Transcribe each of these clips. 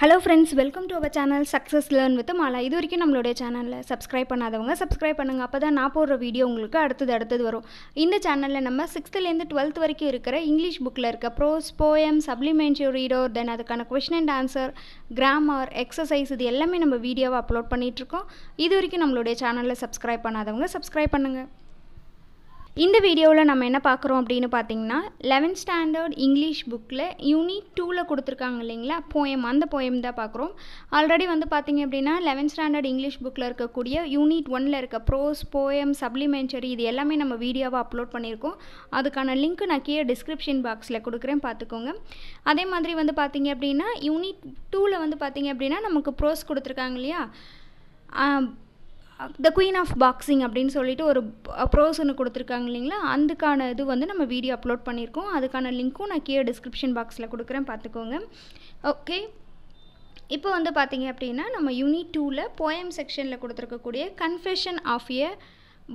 Hello friends welcome to our channel success learn with Mala இது வரைக்கும் நம்மளுடைய சேனலில் சப்ஸ்கிரைப் பண்ணாதவங்க சப்ஸ்கிரைப் பண்ணுங்கள் அப்போ தான் நான் போடுற வீடியோ உங்களுக்கு அடுத்தது அடுத்தது வரும் இந்த சேனலில் நம்ம சிக்ஸ்த்துலேருந்து டுவெல்த் வரைக்கும் இருக்கிற இங்கிலீஷ் புக்கில் இருக்க prose poem supplementary reader then அதுக்கான question and answer grammar exercise இது எல்லாமே நம்ம வீடியோவை அப்லோட் பண்ணிகிட்ருக்கோம் இது வரைக்கும் நம்மளுடைய சேனலில் சப்ஸ்கிரைப் பண்ணாதவங்க சப்ஸ்கிரைப் பண்ணுங்கள் இந்த வீடியோவில் நம்ம என்ன பார்க்குறோம் அப்படின்னு பார்த்தீங்கன்னா லெவன்த் ஸ்டாண்டர்ட் இங்கிலீஷ் புக்கில் யூனிட் டூவில் கொடுத்துருக்காங்க இல்லைங்களா போயம் அந்த போயம் தான் பார்க்குறோம் ஆல்ரெடி வந்து பார்த்தீங்க அப்படின்னா லெவன்த் ஸ்டாண்டர்ட் இங்கிலீஷ் புக்கில் இருக்கக்கூடிய யூனிட் ஒனில் இருக்க ப்ரோஸ் போயம் சப்ளிமெண்டரி இது எல்லாமே நம்ம வீடியோவாக அப்லோட் பண்ணியிருக்கோம் அதுக்கான லிங்க்கு நான் கீழே டிஸ்கிரிப்ஷன் பாக்ஸில் கொடுக்குறேன் பார்த்துக்கோங்க அதே மாதிரி வந்து பார்த்திங்க அப்படின்னா யூனிட் டூவில் வந்து பார்த்திங்க அப்படின்னா நமக்கு ப்ரோஸ் கொடுத்துருக்காங்க இல்லையா த குயின் ஆஃப் பாக்ஸிங் அப்படின்னு சொல்லிட்டு ஒரு ப்ரோஸ் ஒன்று கொடுத்துருக்காங்க இல்லைங்களா அதுக்கான இது வந்து நம்ம வீடியோ அப்லோட் பண்ணியிருக்கோம் அதுக்கான லிங்க்கும் நான் கீழே டிஸ்கிரிப்ஷன் பாக்ஸில் கொடுக்குறேன் பார்த்துக்கோங்க ஓகே இப்போ வந்து பார்த்தீங்க அப்படின்னா நம்ம யூனிட் டூவில் போயம் செக்ஷனில் கொடுத்துருக்கக்கூடிய confession of a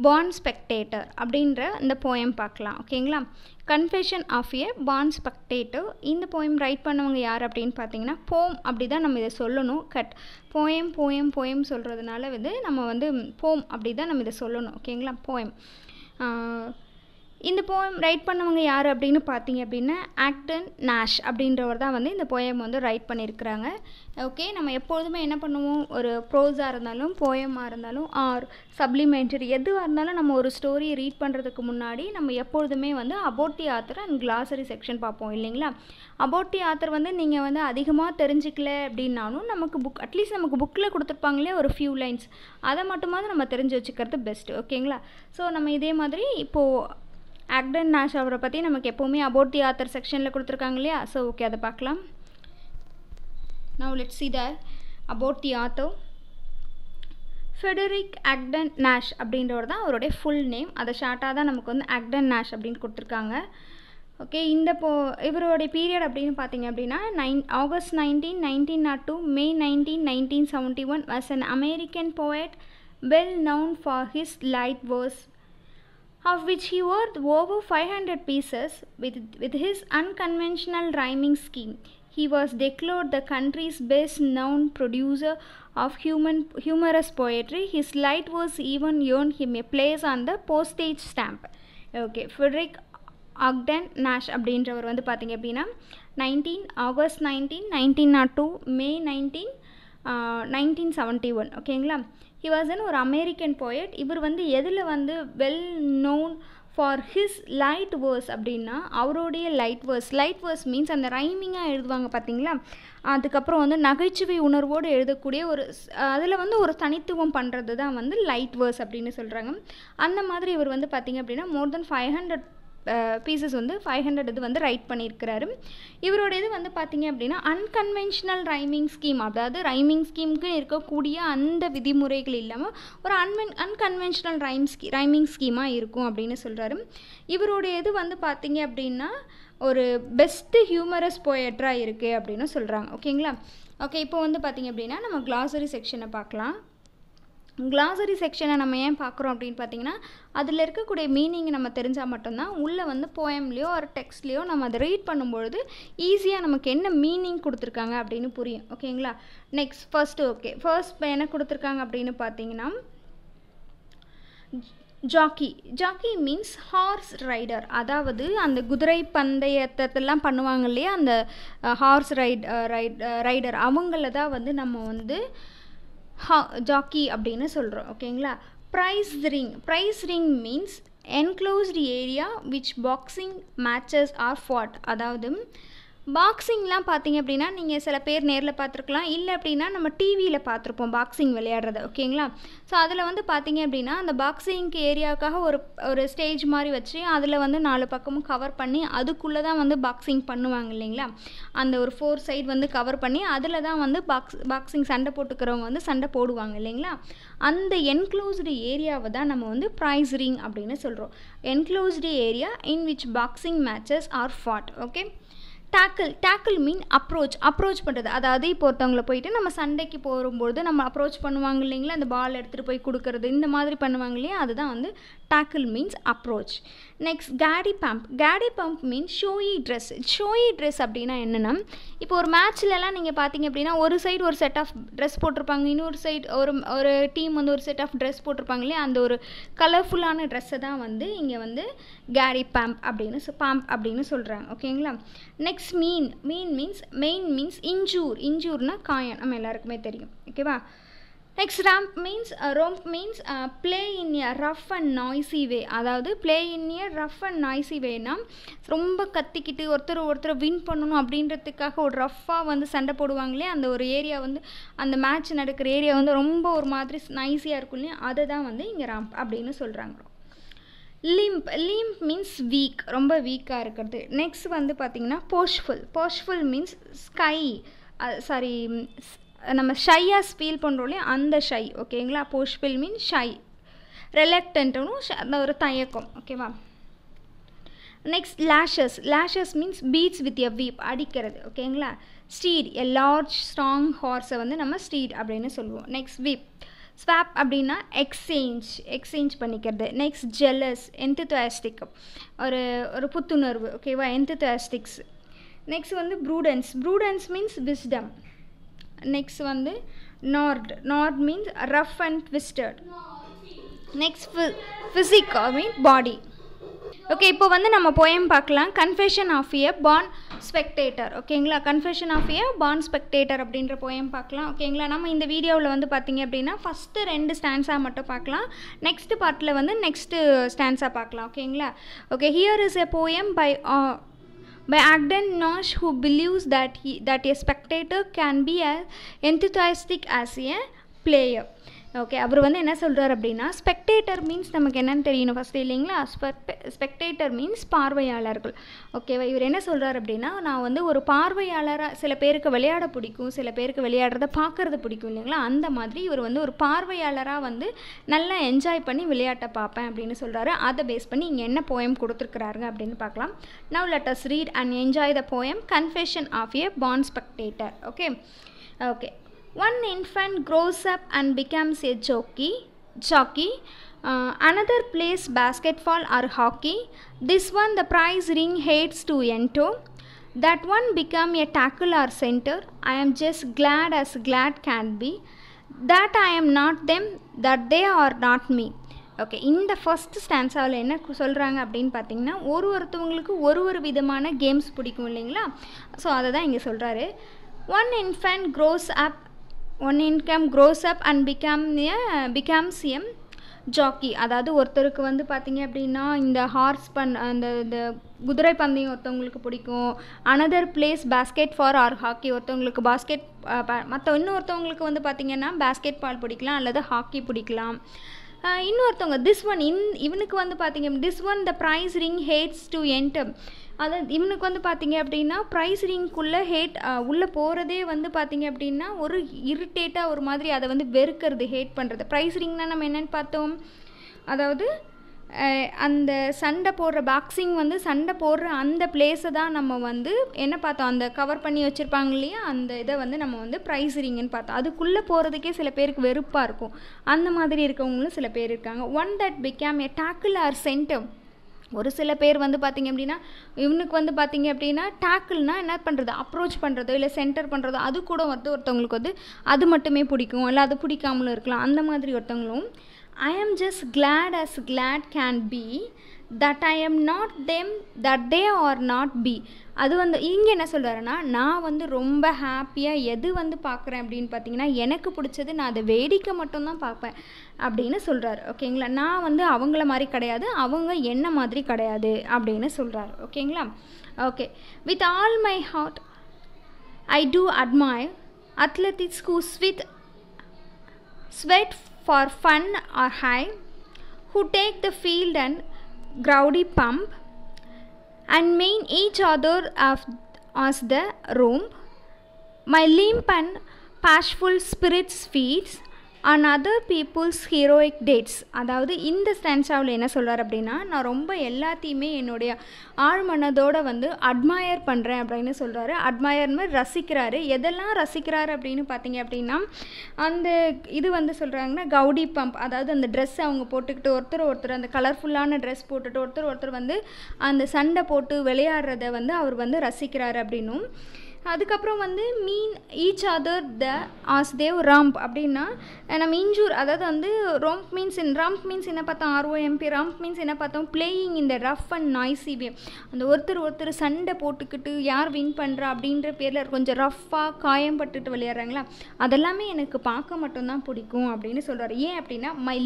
bond spectator அப்படின்ற அந்த போயம் பார்க்கலாம் ஓகேங்களா confession of a bond spectator இந்த போயம் ரைட் பண்ணவங்க யார் அப்படின்னு பார்த்தீங்கன்னா போம் அப்படி தான் நம்ம இதை சொல்லணும் கட் போயம் போயம் போயம் சொல்கிறதுனால வந்து நம்ம வந்து போம் அப்படி தான் நம்ம இதை சொல்லணும் ஓகேங்களா போயம் இந்த போயம் ரைட் பண்ணவங்க யார் அப்படின்னு பார்த்தீங்க அப்படின்னா ஆக்டன் நாஷ் அப்படின்றவர் தான் வந்து இந்த போயம் வந்து ரைட் பண்ணியிருக்கிறாங்க ஓகே நம்ம எப்பொழுதுமே என்ன பண்ணுவோம் ஒரு ப்ரோஸாக இருந்தாலும் போயமாக இருந்தாலும் ஆர் சப்ளிமெண்டரி எதுவாக இருந்தாலும் நம்ம ஒரு ஸ்டோரி ரீட் பண்ணுறதுக்கு முன்னாடி நம்ம எப்பொழுதுமே வந்து about the author and glossary section பார்ப்போம் இல்லைங்களா அபோட்டி ஆத்தர் வந்து நீங்கள் வந்து அதிகமாக தெரிஞ்சிக்கல அப்படின்னாலும் நமக்கு புக் அட்லீஸ்ட் நமக்கு புக்கில் கொடுத்துருப்பாங்களே ஒரு ஃபியூ லைன்ஸ் அதை மட்டுமாவது நம்ம தெரிஞ்சு வச்சுக்கிறது பெஸ்ட்டு ஓகேங்களா ஸோ நம்ம இதே மாதிரி இப்போது ஆக்டன் நாஷ் அவரை பற்றி நமக்கு எப்போவுமே அபவுட் தி ஆத்தர் செக்ஷனில் கொடுத்துருக்காங்க இல்லையா ஸோ ஓகே அதை பார்க்கலாம் now let see the about the author Frederic Ogden Nash அப்படின்றவர் தான் அவருடைய ஃபுல் நேம் அதை ஷார்ட்டாக தான் நமக்கு வந்து ஆக்டன் நாஷ் அப்படின்னு கொடுத்துருக்காங்க ஓகே இந்த போ இவருடைய பீரியட் அப்படின்னு பார்த்தீங்க அப்படின்னா nine August nineteen nineteen nought two May nineteen nineteen seventy one was an American poet well known for his light verse of which he worth over 500 pieces with, with his unconventional rhyming scheme. He was declared the country's best known producer of human, humorous poetry. His light was even earned him a place on the postage stamp. Okay, Frederick Ogden Nash அப்படின்றவர் வந்து பார்த்திங்க அப்படின்னா nineteen August nineteen nineteen nought two May nineteen nineteen seventy one ஓகேங்களா he an ஒரு American poet இவர் வந்து எதில் வந்து well known for his light verse அப்படின்னா அவருடைய light verse light verse means அந்த ரைமிங்காக எழுதுவாங்க பார்த்தீங்களா அதுக்கப்புறம் வந்து நகைச்சுவை உணர்வோடு எழுதக்கூடிய ஒரு அதில் வந்து ஒரு தனித்துவம் பண்ணுறது தான் வந்து லைட் வேர்ஸ் அப்படின்னு சொல்கிறாங்க அந்த மாதிரி இவர் வந்து பார்த்திங்க அப்படின்னா more then five hundred pieces வந்து ஃபைவ் ஹண்ட்ரட் இது வந்து ரைட் பண்ணியிருக்கிறாரு இவரோட இது வந்து பார்த்தீங்க அப்படின்னா அன்கன்வென்ஷனல் ரைமிங் ஸ்கீம் அதாவது ரைமிங் ஸ்கீமுக்கு இருக்கக்கூடிய அந்த விதிமுறைகள் இல்லாமல் ஒரு அன்வென் அன்கன்வென்ஷனல் ரைம் ஸ்கீ ரைமிங் ஸ்கீமாக இருக்கும் அப்படின்னு சொல்கிறாரு இவருடைய இது வந்து பார்த்திங்க அப்படின்னா ஒரு பெஸ்ட்டு ஹியூமரஸ் போயட்ராக இருக்குது அப்படின்னு சொல்கிறாங்க ஓகேங்களா ஓகே இப்போ வந்து பார்த்திங்க அப்படின்னா நம்ம கிளாசரி செக்ஷனை பார்க்கலாம் க்ளாசரி செக்ஷனை நம்ம ஏன் பார்க்குறோம் அப்படின்னு பார்த்தீங்கன்னா அதில் இருக்கக்கூடிய மீனிங் நம்ம தெரிஞ்சால் மட்டும்தான் உள்ளே வந்து போயம்லேயோ ஒரு டெக்ஸ்ட்லேயோ நம்ம அதை ரீட் பண்ணும்பொழுது ஈஸியாக நமக்கு என்ன மீனிங் கொடுத்துருக்காங்க அப்படின்னு புரியும் ஓகேங்களா நெக்ஸ்ட் ஃபஸ்ட்டு ஓகே ஃபர்ஸ்ட் இப்போ என்ன கொடுத்துருக்காங்க அப்படின்னு பார்த்தீங்கன்னா jockey jockey means horse rider அதாவது அந்த குதிரை பந்தயத்தெல்லாம் பண்ணுவாங்க இல்லையா அந்த ஹார்ஸ் ரைட் ரைட் ரைடர் அவங்கள தான் வந்து நம்ம வந்து ஹா ஜாக்கி அப்படின்னு சொல்கிறோம் ஓகேங்களா prize ring prize ring means enclosed area which boxing matches are fought அதாவது பாக்ஸிங்லாம் பார்த்தீங்க அப்படின்னா நீங்கள் சில பேர் நேரில் பார்த்துருக்கலாம் இல்லை அப்படின்னா நம்ம டிவியில் பார்த்துருப்போம் பாக்ஸிங் விளையாடுறத ஓகேங்களா ஸோ அதில் வந்து பார்த்தீங்க அப்படின்னா அந்த பாக்ஸிங்க்கு ஏரியாவுக்காக ஒரு ஒரு ஸ்டேஜ் மாதிரி வச்சு அதில் வந்து நாலு பக்கமும் கவர் பண்ணி அதுக்குள்ளே தான் வந்து பாக்ஸிங் பண்ணுவாங்க இல்லைங்களா அந்த ஒரு ஃபோர் சைடு வந்து கவர் பண்ணி அதில் தான் வந்து பாக்ஸ் பாக்ஸிங் சண்டை போட்டுக்கிறவங்க வந்து சண்டை போடுவாங்க இல்லைங்களா அந்த என்க்ளோஸ்டு ஏரியாவை தான் நம்ம வந்து ப்ரைஸ் ரிங் அப்படின்னு சொல்கிறோம் enclosed area in which boxing matches are fought okay tackle tackle mean approach approach பண்ணுறது அதாவது இப்போ ஒருத்தவங்களை போயிட்டு நம்ம சண்டைக்கு போகும்போது நம்ம அப்ரோச் பண்ணுவாங்க இல்லைங்களா அந்த பால் எடுத்துகிட்டு போய் கொடுக்கறது இந்த மாதிரி பண்ணுவாங்க இல்லையா அதுதான் வந்து tackle means approach next gaudy pomp gaudy pomp mean showy dress showy dress அப்படின்னா என்னென்னா இப்போ ஒரு மேட்ச்லலாம் நீங்கள் பார்த்தீங்க அப்படின்னா ஒரு சைடு ஒரு செட் ஆஃப் ட்ரெஸ் போட்டிருப்பாங்க இன்னொரு சைடு ஒரு ஒரு டீம் வந்து ஒரு செட் ஆஃப் ட்ரெஸ் போட்டிருப்பாங்க இல்லையா அந்த ஒரு கலர்ஃபுல்லான ட்ரெஸ்ஸை தான் வந்து இங்கே வந்து கேரி பம்ப் அப்படின்னு பாம்ப் அப்படின்னு சொல்கிறாங்க ஓகேங்களா next mean mean means maim means injure இன்ஜூர்னால் காயம் நம்ம எல்லாருக்குமே தெரியும் ஓகேவா next ramp means romp means play in a rough and noisy way அதாவது play in a rough and noisy வேனா ரொம்ப கத்திக்கிட்டு ஒருத்தர் ஒருத்தர் வின் பண்ணணும் அப்படின்றதுக்காக ஒரு ரஃப்பாக வந்து சண்டை போடுவாங்களே அந்த ஒரு ஏரியா வந்து அந்த மேட்ச் நடக்கிற ஏரியா வந்து ரொம்ப ஒரு மாதிரி நைஸியாக இருக்கும் இல்லையா அதை தான் வந்து இங்கே ரேம்ப் அப்படின்னு சொல்கிறாங்க லிம்ப் லிம்ப் மீன்ஸ் வீக் ரொம்ப வீக்காக இருக்கிறது நெக்ஸ்ட் வந்து பார்த்திங்கன்னா bashful bashful means sky sorry நம்ம ஷையாக ஸ்பீல் பண்ணுறோம் இல்லையா அந்த ஷை ஓகேங்களா போஷ்பில் மீன் ஷை ரெலக்டன்ட்னும் அந்த ஒரு தயக்கம் ஓகேவா next lashes lashes means beats with a whip அடிக்கிறது ஓகேங்களா ஸ்டீட் எ லார்ஜ் ஸ்ட்ராங் ஹார்ஸை வந்து நம்ம ஸ்டீட் அப்படின்னு சொல்லுவோம் நெக்ஸ்ட் வீப் ஸ்வாப் அப்படின்னா எக்ஸ்சேஞ்ச் எக்ஸ்சேஞ்ச் பண்ணிக்கிறது நெக்ஸ்ட் ஜெல்லஸ் என்த்துத்துவாஸ்டிக் ஒரு ஒரு புத்துணர்வு ஓகேவா என்த்துத்துவாஸ்டிக்ஸ் நெக்ஸ்ட் வந்து prudence prudence means wisdom next வந்து gnarled gnarled means rough and twisted next physique I mean body okay இப்போ வந்து நம்ம போயம் பார்க்கலாம் confession of year born spectator ஓகேங்களா confession of year born spectator அப்படின்ற போயம் பார்க்கலாம் ஓகேங்களா நம்ம இந்த வீடியோவில் வந்து பார்த்திங்க அப்படின்னா ஃபஸ்ட்டு ரெண்டு ஸ்டான்ஸாக மட்டும் பார்க்கலாம் நெக்ஸ்ட் பார்ட்டில் வந்து நெக்ஸ்ட்டு ஸ்டான்ஸாக பார்க்கலாம் ஓகேங்களா okay here is a poem by by Agden Nosh, who believes that, he, that a spectator can be as enthusiastic as a player. Okay அவர் வந்து என்ன சொல்கிறார் அப்படின்னா ஸ்பெக்டேட்டர் மீன்ஸ் நமக்கு என்னென்னு தெரியணும் ஃபஸ்ட்டு இல்லைங்களா ஸ்பெக்டேட்டர் மீன்ஸ் பார்வையாளர்கள் ஓகேவா இவர் என்ன சொல்கிறார் அப்படின்னா நான் வந்து ஒரு பார்வையாளராக சில பேருக்கு விளையாட பிடிக்கும் சில பேருக்கு விளையாடுறத பார்க்குறது பிடிக்கும் இல்லைங்களா அந்த மாதிரி இவர் வந்து ஒரு பார்வையாளராக வந்து நல்லா என்ஜாய் பண்ணி விளையாட்டை பார்ப்பேன் அப்படின்னு சொல்கிறாரு அதை பேஸ் பண்ணி இங்கே என்ன போயம் கொடுத்துருக்குறாருங்க அப்படின்னு பார்க்கலாம் now let us read and enjoy the poem confession of a born spectator okay okay One infant grows up and becomes a jockey, jockey. Uh, another plays basketball or hockey. This one the prize ring hates to enter. That one become a tackle or center. I am just glad as glad can be. That I am not them, that they are not me. Okay இந்த first ஸ்டான்ஸாவில் என்ன சொல்கிறாங்க அப்படின்னு பார்த்தீங்கன்னா ஒரு ஒருத்தவங்களுக்கு ஒரு ஒரு விதமான கேம்ஸ் பிடிக்கும் இல்லைங்களா ஸோ அதை தான் இங்கே சொல்கிறாரு one infant grows up one income grows up and become become சிஎம் ஜாக்கி அதாவது ஒருத்தருக்கு வந்து பார்த்திங்க அப்படின்னா இந்த ஹார்ஸ் பண் அந்த இந்த குதிரை பந்தயம் ஒருத்தவங்களுக்கு பிடிக்கும் another plays basket for or hockey ஒருத்தவங்களுக்கு பாஸ்கெட் மற்ற இன்னொருத்தவங்களுக்கு வந்து பார்த்தீங்கன்னா பேஸ்கெட் பால் பிடிக்கலாம் அல்லது ஹாக்கி பிடிக்கலாம் இன்னொருத்தவங்க திஸ் ஒன் இன் இவனுக்கு வந்து பார்த்தீங்க this one the prize ring hastes to enter அதாவது இவனுக்கு வந்து பார்த்தீங்க அப்படின்னா ப்ரைஸ் ரிங்குள்ளே ஹேட் உள்ளே போகிறதே வந்து பார்த்தீங்க அப்படின்னா ஒரு இரிட்டேட்டாக ஒரு மாதிரி அதை வந்து வெறுக்கிறது ஹேட் பண்ணுறது ப்ரைஸ் ரிங்னால் நம்ம என்னென்னு பார்த்தோம் அதாவது அந்த சண்டை போடுற பாக்ஸிங் வந்து சண்டை போடுற அந்த பிளேஸை தான் நம்ம வந்து என்ன பார்த்தோம் அந்த கவர் பண்ணி வச்சுருப்பாங்க இல்லையா அந்த இதை வந்து நம்ம வந்து ப்ரைஸ் ரிங்குன்னு பார்த்தோம் அதுக்குள்ளே போகிறதுக்கே சில பேருக்கு வெறுப்பாக இருக்கும் அந்த மாதிரி இருக்கவங்களும் சில பேர் இருக்காங்க one that become a tackle or centre ஒரு சில பேர் வந்து பார்த்திங்க அப்படின்னா இவனுக்கு வந்து பார்த்திங்க அப்படின்னா டேக்கிள்னா என்ன பண்ணுறது அப்ரோச் பண்ணுறதோ இல்லை சென்டர் பண்ணுறதோ அது கூட வந்து ஒருத்தவங்களுக்கு வந்து அது மட்டுமே பிடிக்கும் இல்லை அது பிடிக்காமலும் இருக்கலாம் அந்த மாதிரி ஒருத்தவங்களும் I am just glad as glad can be that I am not them that they are not be அது வந்து இங்கே என்ன சொல்கிறாருன்னா நான் வந்து ரொம்ப ஹாப்பியாக எது வந்து பார்க்குறேன் அப்படின்னு பார்த்தீங்கன்னா எனக்கு பிடிச்சது நான் அதை வேடிக்கை மட்டும்தான் பார்ப்பேன் அப்படின்னு சொல்கிறாரு ஓகேங்களா நான் வந்து அவங்கள மாதிரி கிடையாது அவங்க என்ன மாதிரி கிடையாது அப்படின்னு சொல்கிறாரு ஓகேங்களா okay with all my heart I do admire athletics who with sweat for fun or high, who take the field and growdy pump and mean each other as the room. My limp and bashful spirits feeds and other people's heroic deeds அதாவது இந்த ஸ்டான்ஸாவில் என்ன சொல்கிறார் அப்படின்னா நான் ரொம்ப எல்லாத்தையுமே என்னுடைய ஆழ் வந்து அட்மயர் பண்ணுறேன் அப்படின்னு சொல்கிறாரு அட்மயர்னு ரசிக்கிறாரு எதெல்லாம் ரசிக்கிறாரு அப்படின்னு பார்த்தீங்க அப்படின்னா அந்த இது வந்து சொல்கிறாங்கன்னா கவுடி பம்ப் அதாவது அந்த ட்ரெஸ் அவங்க போட்டுக்கிட்டு ஒருத்தர் ஒருத்தர் அந்த கலர்ஃபுல்லான ட்ரெஸ் போட்டுட்டு ஒருத்தர் ஒருத்தர் வந்து அந்த சண்டை போட்டு விளையாடுறத வந்து அவர் வந்து ரசிக்கிறார் அப்படின்னும் அதுக்கப்புறம் வந்து maim each other the as they romp அப்படின்னா நம்ம இன்ஜூர் அதாவது வந்து romp means in romp means என்ன பார்த்தோம் ஆர்ஓஎம்பி ரம்ப் மீன்ஸ் என்ன பார்த்தோம் பிளேயிங் இந்த ரஃப் அண்ட் நாய்ஸி வே அந்த ஒருத்தர் ஒருத்தர் சண்டை போட்டுக்கிட்டு யார் வின் பண்ணுறா அப்படின்ற பேரில் கொஞ்சம் ரஃப்பாக காயம்பட்டுட்டு விளையாடுறாங்களா அதெல்லாமே எனக்கு பார்க்க மட்டும்தான் பிடிக்கும் அப்படின்னு சொல்கிறார் ஏன் அப்படின்னா my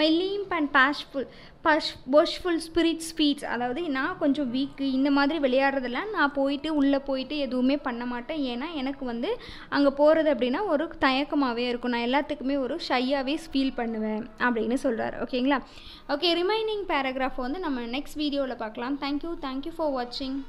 my limb and bashful bash bashful spirit speech அதாவது நான் கொஞ்சம் வீக்கு இந்த மாதிரி விளையாடுறதெல்லாம் நான் போயிட்டு உள்ளே போயிட்டு எதுவுமே பண்ண மாட்டேன் ஏன்னா எனக்கு வந்து அங்கே போகிறது அப்படின்னா ஒரு தயக்கமாகவே இருக்கும் நான் எல்லாத்துக்குமே ஒரு ஷையாகவே ஃபீல் பண்ணுவேன் அப்படின்னு சொல்கிறார் ஓகேங்களா ஓகே ரிமைனிங் பேராகிராஃப் வந்து நம்ம நெக்ஸ்ட் வீடியோவில் பார்க்கலாம் தேங்க்யூ தேங்க்யூ ஃபார் வாட்சிங்